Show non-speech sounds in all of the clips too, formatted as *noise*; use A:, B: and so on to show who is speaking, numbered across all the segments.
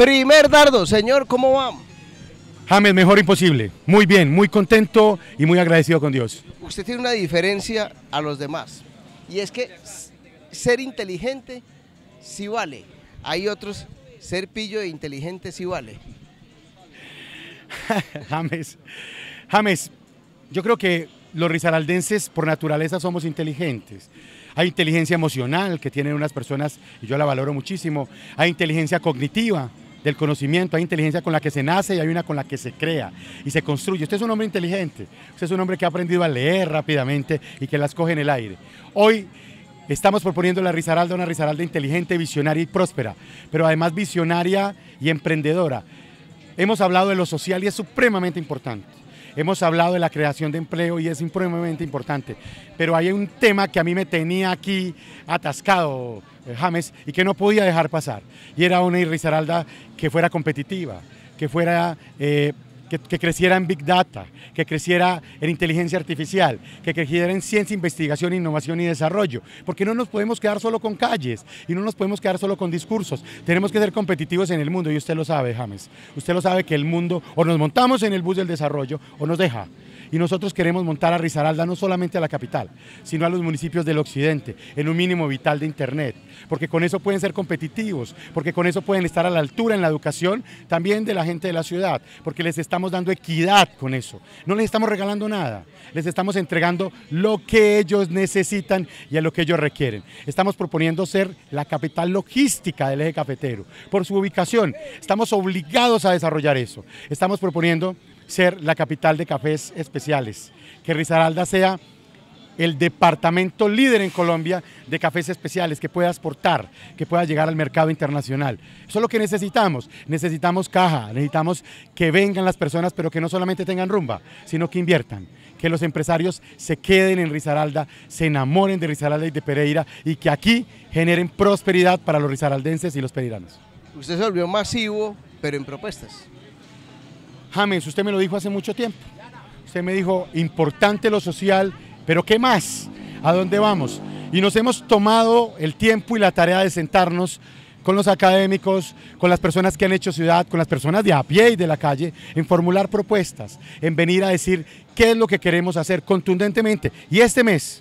A: Primer dardo, señor, ¿cómo va? James, mejor imposible. Muy bien, muy contento y muy agradecido con Dios.
B: Usted tiene una diferencia a los demás. Y es que ser inteligente sí vale. Hay otros, ser pillo e inteligente sí vale.
A: *laughs* James, James, yo creo que los risaraldenses por naturaleza somos inteligentes. Hay inteligencia emocional que tienen unas personas, y yo la valoro muchísimo. Hay inteligencia cognitiva, del conocimiento, hay inteligencia con la que se nace y hay una con la que se crea y se construye. Usted es un hombre inteligente, usted es un hombre que ha aprendido a leer rápidamente y que las coge en el aire. Hoy estamos proponiendo la Risaralda, una Risaralda inteligente, visionaria y próspera, pero además visionaria y emprendedora. Hemos hablado de lo social y es supremamente importante. Hemos hablado de la creación de empleo y es supremamente importante, pero hay un tema que a mí me tenía aquí atascado, eh, James, y que no podía dejar pasar, y era una irrisaralda que fuera competitiva, que fuera... Eh, que, creciera en Big Data, que creciera en inteligencia artificial, que creciera en ciencia, investigación, innovación y desarrollo. Porque no nos podemos quedar solo con calles y no nos podemos quedar solo con discursos. Tenemos que ser competitivos en el mundo y usted lo sabe, James. Usted lo sabe que el mundo o nos montamos en el bus del desarrollo o nos deja y nosotros queremos montar a Risaralda no solamente a la capital, sino a los municipios del occidente, en un mínimo vital de Internet, porque con eso pueden ser competitivos, porque con eso pueden estar a la altura en la educación también de la gente de la ciudad, porque les estamos estamos dando equidad con eso, no les estamos regalando nada, les estamos entregando lo que ellos necesitan y a lo que ellos requieren. Estamos proponiendo ser la capital logística del eje cafetero por su ubicación, estamos obligados a desarrollar eso, estamos proponiendo ser la capital de cafés especiales, que Risaralda sea el departamento líder en Colombia de cafés especiales que pueda exportar, que pueda llegar al mercado internacional. Eso es lo que necesitamos. Necesitamos caja, necesitamos que vengan las personas, pero que no solamente tengan rumba, sino que inviertan, que los empresarios se queden en Risaralda, se enamoren de Risaralda y de Pereira y que aquí generen prosperidad para los risaraldenses y los pereiranos. Usted se volvió masivo, pero en propuestas. James, usted me lo dijo hace mucho tiempo. Usted me dijo, importante lo social, pero ¿qué más? ¿A dónde vamos? Y nos hemos tomado el tiempo y la tarea de sentarnos con los académicos, con las personas que han hecho ciudad, con las personas de a pie y de la calle, en formular propuestas, en venir a decir qué es lo que queremos hacer contundentemente. Y este mes,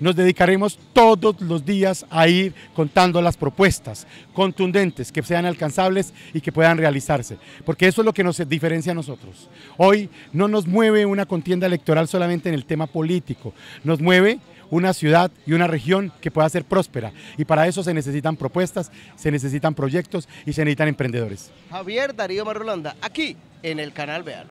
A: nos dedicaremos todos los días a ir contando las propuestas contundentes, que sean alcanzables y que puedan realizarse, porque eso es lo que nos diferencia a nosotros. Hoy no nos mueve una contienda electoral solamente en el tema político, nos mueve una ciudad y una región que pueda ser próspera. Y para eso se necesitan propuestas, se necesitan proyectos y se necesitan emprendedores.
B: Javier Darío Marulanda, aquí en el canal Vean.